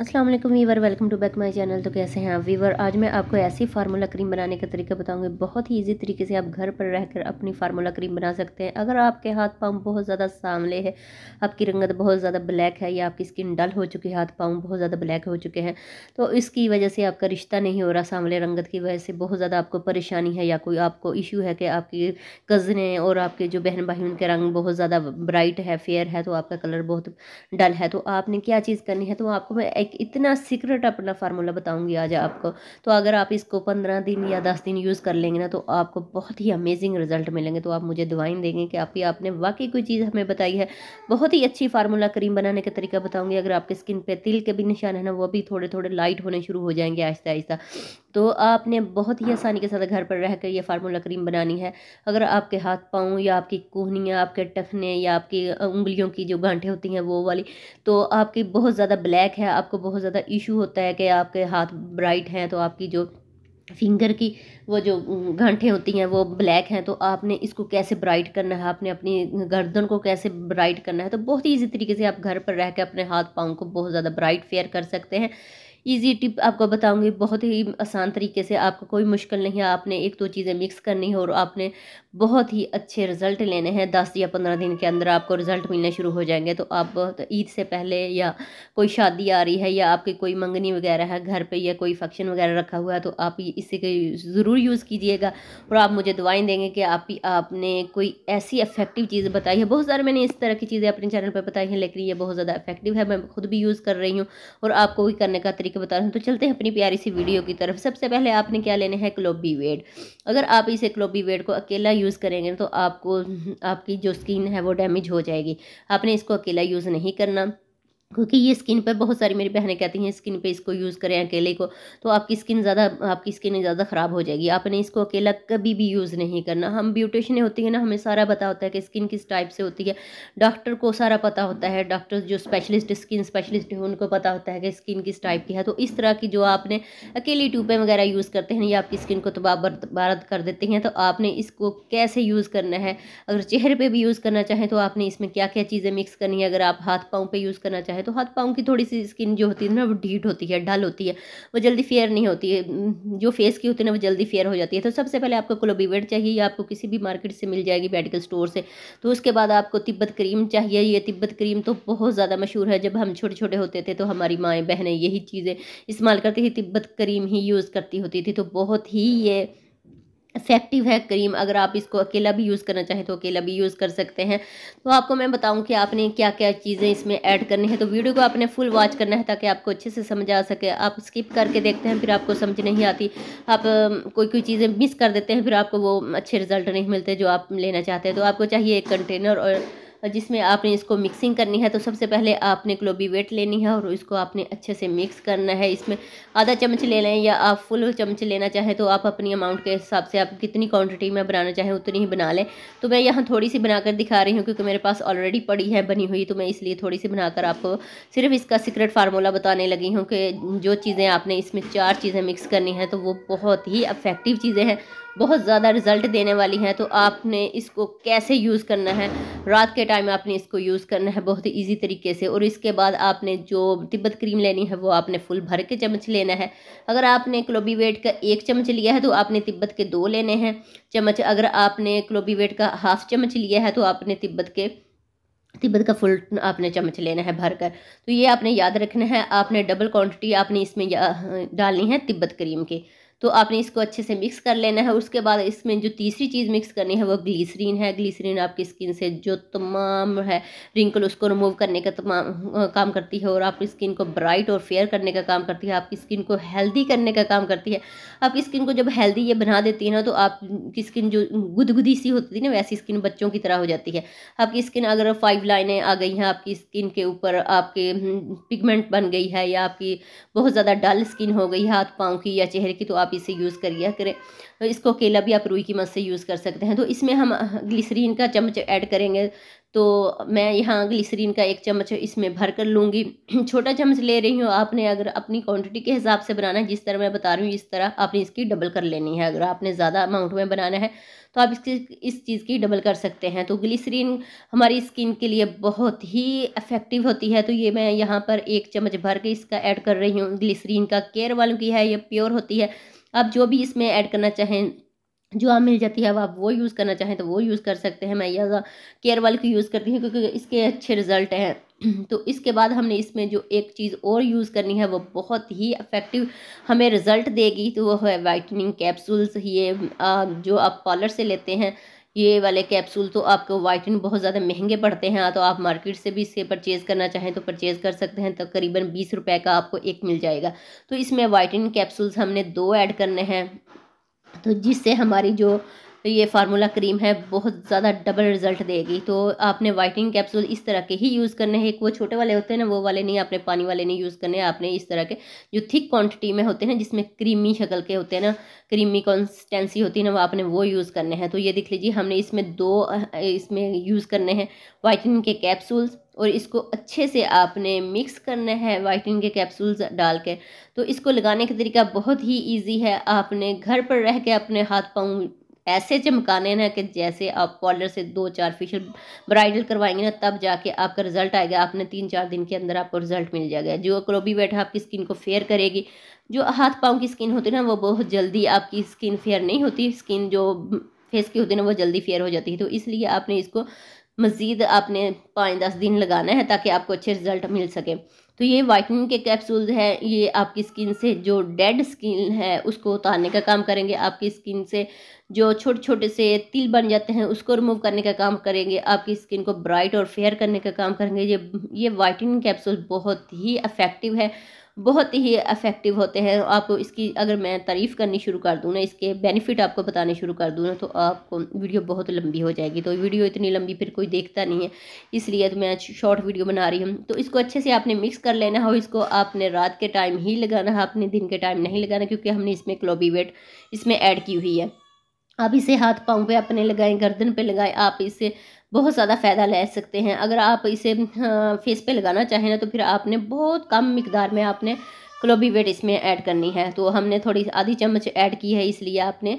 अस्सलाम वालेकुम viewer welcome to back my channel तो कैसे हैं आप वीवर आज मैं आपको ऐसी फार्मूला क्रीम बनाने का तरीका बताऊंगी बहुत ही इजी तरीके से आप घर पर रहकर अपनी फार्मूला क्रीम बना सकते हैं अगर आपके हाथ पाँव बहुत ज़्यादा सांवले है आपकी रंगत बहुत ज़्यादा ब्लैक है या आपकी स्किन डल हो चुकी है हाथ पाँव बहुत ज़्यादा ब्लैक हो चुके हैं तो इसकी वजह से आपका रिश्ता नहीं हो रहा सांवले रंगत की वजह से बहुत ज़्यादा आपको परेशानी है या कोई आपको इशू है कि आपकी कज़नें और आपके जो बहन भाई उनके रंग बहुत ज़्यादा ब्राइट है फेयर है तो आपका कलर बहुत डल है तो आपने क्या चीज़ करनी है तो आपको मैं एक इतना सीक्रेट अपना फार्मूला बताऊंगी आज आपको तो अगर आप इसको पंद्रह दिन या दस दिन यूज़ कर लेंगे ना तो आपको बहुत ही अमेजिंग रिजल्ट मिलेंगे तो आप मुझे दुआएं देंगे कि आपकी आपने वाकई कोई चीज़ हमें बताई है बहुत ही अच्छी फार्मूला क्रीम बनाने का तरीका बताऊँगी अगर आपके स्किन पर तिल के भी निशान है ना वो भी थोड़े थोड़े लाइट होने शुरू हो जाएंगे आहिस्ता आहिस्ता तो आपने बहुत ही आसानी के साथ घर पर रह कर यह फार्मूला क्रीम बनानी है अगर आपके हाथ पाँव या आपकी कोहनियाँ आपके टखने या आपकी उंगलियों की जो गांठें होती हैं वो वाली तो आपकी बहुत ज़्यादा ब्लैक है आप आपको बहुत ज़्यादा इशू होता है कि आपके हाथ ब्राइट हैं तो आपकी जो फिंगर की वो जो घंटे होती हैं वो ब्लैक हैं तो आपने इसको कैसे ब्राइट करना है आपने अपनी गर्दन को कैसे ब्राइट करना है तो बहुत ही ईजी तरीके से आप घर पर रह कर अपने हाथ पाँव को बहुत ज़्यादा ब्राइट फेयर कर सकते हैं ईजी टिप आपको बताऊंगी बहुत ही आसान तरीके से आपको कोई मुश्किल नहीं है आपने एक दो तो चीज़ें मिक्स करनी है और आपने बहुत ही अच्छे रिज़ल्ट लेने हैं दस या पंद्रह दिन के अंदर आपको रिज़ल्ट मिलने शुरू हो जाएंगे तो आप ईद से पहले या कोई शादी आ रही है या आपकी कोई मंगनी वगैरह है घर पे या कोई फंक्शन वगैरह रखा हुआ है तो आप इसे ज़रूर यूज़ कीजिएगा और आप मुझे दुआएं देंगे कि आप आपने कोई ऐसी इफेक्टिव चीज़ बताई है बहुत सारे मैंने इस तरह की चीज़ें अपने चैनल पर बताई हैं लेकिन ये बहुत ज़्यादा इफेक्टिव है मैं खुद भी यूज़ कर रही हूँ और आपको भी करने का तरीका बता रहा हूँ तो चलते हैं अपनी प्यारी सी वीडियो की तरफ सबसे पहले आपने क्या लेने हैं क्लोबी वेड अगर आप इसे क्लोबी वेड को अकेला यूज़ करेंगे तो आपको आपकी जो स्किन है वो डैमेज हो जाएगी आपने इसको अकेला यूज़ नहीं करना क्योंकि ये स्किन पर बहुत सारी मेरी बहनें कहती हैं स्किन पे इसको यूज़ करें अकेले को तो आपकी स्किन ज़्यादा आपकी स्किन ज़्यादा ख़राब हो जाएगी आपने इसको अकेला कभी भी यूज़ नहीं करना हम ब्यूटिशन होती है ना हमें सारा पता होता है कि स्किन किस टाइप से होती है डॉक्टर को सारा पता होता है डॉक्टर जो स्पेशलिस्ट स्किन स्पेशलिस्ट हैं उनको पता होता है कि स्किन किस टाइप की है तो इस तरह की जो आपने अकेली ट्यूबें वगैरह यूज़ करते हैं या आपकी स्किन को तबाह बर्द कर देते हैं तो आपने इसको कैसे यूज़ करना है अगर चेहरे पर भी यूज़ करना चाहें तो आपने इसमें क्या क्या चीज़ें मिक्स करनी है अगर आप हाथ पाँव पर यूज़ करना चाहें है तो हाथ पाँव की थोड़ी सी स्किन जो होती है ना वो डीट होती है डल होती है वो जल्दी फेयर नहीं होती है जो फेस की होती है ना वो जल्दी फेयर हो जाती है तो सबसे पहले आपको क्लोबीवेड चाहिए या आपको किसी भी मार्केट से मिल जाएगी मेडिकल स्टोर से तो उसके बाद आपको तिब्बत क्रीम चाहिए ये तिब्बत क्रीम तो बहुत ज़्यादा मशहूर है जब हम छोटे छोटे होते थे तो हमारी माएँ बहनें यही चीज़ें इस्तेमाल करती थी तिब्बत क्रीम ही यूज़ करती होती थी तो बहुत ही ये इफेक्टिव है क्रीम अगर आप इसको अकेला भी यूज़ करना चाहें तो अकेला भी यूज़ कर सकते हैं तो आपको मैं बताऊं कि आपने क्या क्या चीज़ें इसमें ऐड करनी है तो वीडियो को आपने फुल वॉच करना है ताकि आपको अच्छे से समझ आ सके आप स्किप करके देखते हैं फिर आपको समझ नहीं आती आप कोई कोई चीज़ें मिस कर देते हैं फिर आपको वो अच्छे रिज़ल्ट नहीं मिलते जो आप लेना चाहते हैं तो आपको चाहिए एक कंटेनर और जिसमें आपने इसको मिक्सिंग करनी है तो सबसे पहले आपने ग्लोबी वेट लेनी है और इसको आपने अच्छे से मिक्स करना है इसमें आधा चम्मच ले लें या आप फुल चम्मच लेना चाहें तो आप अपनी अमाउंट के हिसाब से आप कितनी क्वांटिटी में बनाना चाहें उतनी ही बना लें तो मैं यहाँ थोड़ी सी बनाकर दिखा रही हूँ क्योंकि मेरे पास ऑलरेडी पड़ी है बनी हुई तो मैं इसलिए थोड़ी सी बनाकर आपको सिर्फ इसका सीक्रेट फार्मूला बताने लगी हूँ कि जो चीज़ें आपने इसमें चार चीज़ें मिक्स करनी है तो वो बहुत ही अफेक्टिव चीज़ें हैं बहुत ज़्यादा रिज़ल्ट देने वाली हैं तो आपने इसको कैसे यूज़ करना है रात के टाइम आपने इसको यूज़ करना है बहुत ही ईजी तरीके से और इसके बाद आपने जो तिब्बत क्रीम लेनी है वो आपने फुल भर के चम्मच लेना है अगर आपने क्लोबीवेट का एक चम्मच लिया है तो आपने तिब्बत के दो लेने हैं चम्मच अगर आपने क्लोबीवेट का हाफ चम्मच लिया है तो आपने तिब्बत के तिब्बत का फुल आपने चम्मच लेना है भरकर तो ये आपने याद रखना है आपने डबल क्वांटिटी आपने इसमें डालनी है तिब्बत क्रीम की तो आपने इसको अच्छे से मिक्स कर लेना है उसके बाद इसमें जो तीसरी चीज़ मिक्स करनी है वो ग्लीसरीन है ग्लीसरीन आपकी स्किन से जो तमाम है रिंकल उसको रिमूव करने का तमाम काम करती है और आपकी स्किन को ब्राइट और फेयर करने का काम करती है आपकी स्किन को हेल्दी करने का काम करती है आपकी स्किन को जब हेल्दी ये बना देती है ना तो आपकी स्किन जो गुदगुदी सी होती है ना वैसी स्किन बच्चों की तरह हो जाती है आपकी स्किन अगर फाइव लाइनें आ गई हैं आपकी स्किन के ऊपर आपके पिगमेंट हम्म, बन गई है या आपकी बहुत ज़्यादा डल स्किन हो गई है हाथ पाँव की या चेहरे की तो आप इसे यूज़ करिया करें तो इसको केला भी आप रुई की मत से यूज़ कर सकते हैं तो इसमें हम ग्लिसरीन का चम्मच ऐड करेंगे तो मैं यहाँ ग्लिसरीन का एक चम्मच इसमें भर कर लूँगी छोटा चम्मच ले रही हूँ आपने अगर अपनी क्वांटिटी के हिसाब से बनाना है जिस तरह मैं बता रही हूँ इस तरह आपने इसकी डबल कर लेनी है अगर आपने ज़्यादा अमाउंट में बनाना है तो आप इसकी इस चीज़ की डबल कर सकते हैं तो ग्लिसरीन हमारी स्किन के लिए बहुत ही इफ़ेक्टिव होती है तो ये मैं यहाँ पर एक चम्मच भर के इसका ऐड कर रही हूँ ग्लिसरीन का केयर वालों की है ये प्योर होती है आप जो भी इसमें ऐड करना चाहें जो आप मिल जाती है अब आप वो यूज़ करना चाहें तो वो यूज़ कर सकते हैं मैं यह केयर वाल की यूज़ करती हूँ क्योंकि इसके अच्छे रिजल्ट हैं तो इसके बाद हमने इसमें जो एक चीज़ और यूज़ करनी है वो बहुत ही इफ़ेक्टिव हमें रिज़ल्ट देगी तो वो है वाइटनिंग कैप्सूल्स ये जो आप पार्लर से लेते हैं ये वाले कैप्सूल तो आपको वाइटन बहुत ज़्यादा महंगे पड़ते हैं तो आप मार्केट से भी इसे परचेज़ करना चाहें तो परचेज़ कर सकते हैं तकरीबन तो बीस रुपए का आपको एक मिल जाएगा तो इसमें वाइटन कैप्सूल्स हमने दो ऐड करने हैं तो जिससे हमारी जो तो ये फार्मूला क्रीम है बहुत ज़्यादा डबल रिजल्ट देगी तो आपने वाइटनिंग कैप्सूल इस तरह के ही यूज़ करने हैं एक वो छोटे वाले होते हैं ना वो वाले नहीं आपने पानी वाले नहीं यूज़ करने आपने इस तरह के जो थिक क्वांटिटी में होते हैं जिसमें क्रीमी शक्ल के होते हैं ना क्रीमी कॉन्सटेंसी होती है ना वो आपने वो यूज़ करने हैं तो ये देख लीजिए हमने इसमें दो इसमें यूज़ करने हैं वाइटनिंग के कैप्सूल्स और इसको अच्छे से आपने मिक्स करना है वाइटनिंग के कैप्सूल्स डाल के तो इसको लगाने का तरीका बहुत ही इजी है आपने घर पर रह के अपने हाथ पाँव ऐसे चमकाने ना कि जैसे आप पॉलर से दो चार फेशियल ब्राइडल करवाएंगे ना तब जाके आपका रिजल्ट आएगा आपने तीन चार दिन के अंदर आपको रिजल्ट मिल जाएगा जो क्रोबी बैठा आपकी स्किन को फेयर करेगी जो हाथ पाँव की स्किन होती है ना वो बहुत जल्दी आपकी स्किन फेयर नहीं होती स्किन जो फेस की होती है ना वो जल्दी फेयर हो जाती है तो इसलिए आपने इसको मज़ीद आपने पाँच दस दिन लगाना है ताकि आपको अच्छे रिज़ल्ट मिल सके तो ये वाइटनिंग के कैप्सूल हैं ये आपकी स्किन से जो डेड स्किन है उसको उतारने का काम करेंगे आपकी स्किन से जो छोटे छोटे से तिल बन जाते हैं उसको रिमूव करने का काम करेंगे आपकी स्किन को ब्राइट और फेयर करने का काम करेंगे ये ये वाइटनिंग कैप्सूल बहुत ही अफेक्टिव है बहुत ही अफेक्टिव होते हैं आपको इसकी अगर मैं तारीफ़ करनी शुरू कर दूँ ना इसके बेनिफिट आपको बताने शुरू कर दूँ ना तो आपको वीडियो बहुत लंबी हो जाएगी तो वीडियो इतनी लंबी फिर कोई देखता नहीं है इसलिए तो मैं शॉर्ट वीडियो बना रही हूँ तो इसको अच्छे से आपने मिक्स कर लेना हो इसको आपने रात के टाइम ही लगाना है अपने दिन के टाइम नहीं लगाना क्योंकि हमने इसमें क्लोबीवेट इसमें ऐड की हुई है आप इसे हाथ पाँव पे अपने लगाएं गर्दन पे लगाएं आप इसे बहुत ज़्यादा फ़ायदा ले सकते हैं अगर आप इसे हाँ, फेस पे लगाना चाहें ना तो फिर आपने बहुत कम मकदार में आपने क्लोबी वेट इसमें ऐड करनी है तो हमने थोड़ी आधी चम्मच ऐड की है इसलिए आपने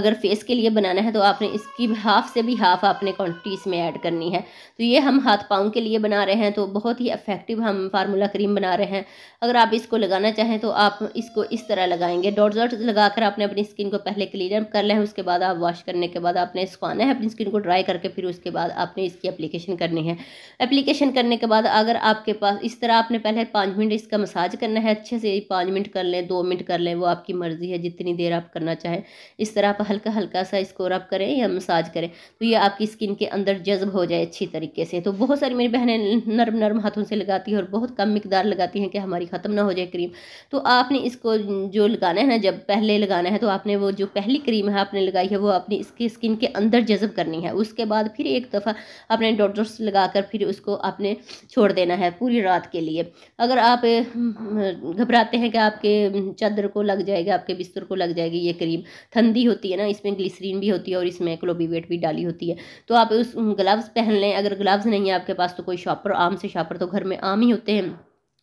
अगर फेस के लिए बनाना है तो आपने इसकी हाफ से भी हाफ आपने क्वान्टिटीज़ में ऐड करनी है तो ये हम हाथ पाँव के लिए बना रहे हैं तो बहुत ही इफेक्टिव हम फार्मूला क्रीम बना रहे हैं अगर आप इसको लगाना चाहें तो आप इसको इस तरह लगाएंगे डॉट डॉट लगाकर आपने अपनी स्किन को पहले क्लीन अप कर लें उसके बाद आप वॉश करने के बाद आपने इसको आना है अपनी स्किन को ड्राई करके फिर उसके बाद आपने इसकी अप्लीकेशन करनी है अप्लीकेशन करने के बाद अगर आपके पास इस तरह आपने पहले पाँच मिनट इसका मसाज करना है अच्छे से पाँच मिनट कर लें दो मिनट कर लें वो आपकी मर्ज़ी है जितनी देर आप करना चाहें इस तरह आप हल्का हल्का सा इसको रब करें या मसाज करें तो ये आपकी स्किन के अंदर जज्ब हो जाए अच्छी तरीके से तो बहुत सारी मेरी बहनें नरम नरम हाथों से लगाती हैं और बहुत कम मकदार लगाती हैं कि हमारी ख़त्म ना हो जाए क्रीम तो आपने इसको जो लगाना है ना जब पहले लगाना है तो आपने वो जो पहली क्रीम है आपने लगाई है वो अपनी इसकी स्किन के अंदर जज्ब करनी है उसके बाद फिर एक दफ़ा अपने डॉटर्स लगा कर फिर उसको आपने छोड़ देना है पूरी रात के लिए अगर आप हम्म, हम्म, घबराते हैं कि आपके चादर को लग जाएगा आपके बिस्तर को लग जाएगी ये क्रीम ठंडी होती है है ना इसमें ग्लिसरीन भी होती है और इसमें क्लोबीवेट भी डाली होती है तो आप उस ग्लव्स पहन लें अगर ग्लव्स नहीं है आपके पास तो कोई शॉपर आम से शॉपर तो घर में आम ही होते हैं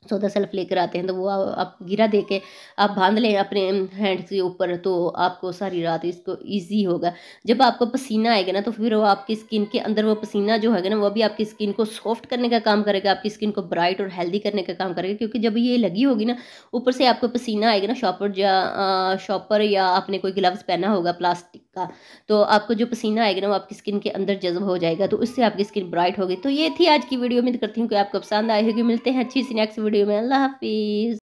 सोदा सेल्फ लेकर आते हैं तो वो आप, गिरा दे के आप बांध लें अपने हैंड के ऊपर तो आपको सारी रात इसको इजी होगा जब आपको पसीना आएगा ना तो फिर वो आपकी स्किन के अंदर वो पसीना जो है ना वो भी आपकी स्किन को सॉफ्ट करने का काम करेगा आपकी स्किन को ब्राइट और हेल्दी करने का काम करेगा क्योंकि जब ये लगी होगी ना ऊपर से आपको पसीना आएगा ना शॉपर या शॉपर या आपने कोई ग्लव्स पहना होगा प्लास्टिक का तो आपको जो पसीना आएगा ना वो आपकी स्किन के अंदर जज्ब हो जाएगा तो उससे आपकी स्किन ब्राइट होगी तो ये थी आज की वीडियो उम्मीद करती हूँ कि आपको पसंद आए होगी मिलते हैं अच्छी सी नेक्स्ट वीडियो में अल्लाह हाफिज़